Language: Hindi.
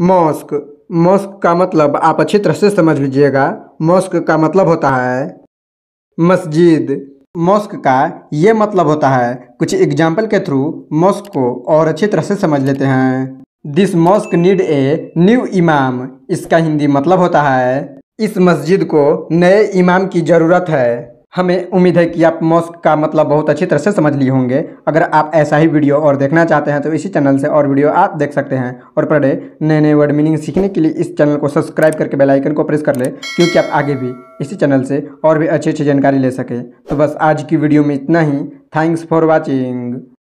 मॉस्क मॉस्क का मतलब आप अच्छी तरह से समझ लीजिएगा मॉस्क का मतलब होता है मस्जिद मॉस्क का ये मतलब होता है कुछ एग्जाम्पल के थ्रू मॉस्क को और अच्छी तरह से समझ लेते हैं this mosque need a new imam इसका हिंदी मतलब होता है इस मस्जिद को नए इमाम की ज़रूरत है हमें उम्मीद है कि आप मॉस्क का मतलब बहुत अच्छी तरह से समझ लिए होंगे अगर आप ऐसा ही वीडियो और देखना चाहते हैं तो इसी चैनल से और वीडियो आप देख सकते हैं और पर डे नए नए वर्ड मीनिंग सीखने के लिए इस चैनल को सब्सक्राइब करके बेल आइकन को प्रेस कर लें क्योंकि आप आगे भी इसी चैनल से और भी अच्छी अच्छी जानकारी ले सकें तो बस आज की वीडियो में इतना ही थैंक्स फॉर वॉचिंग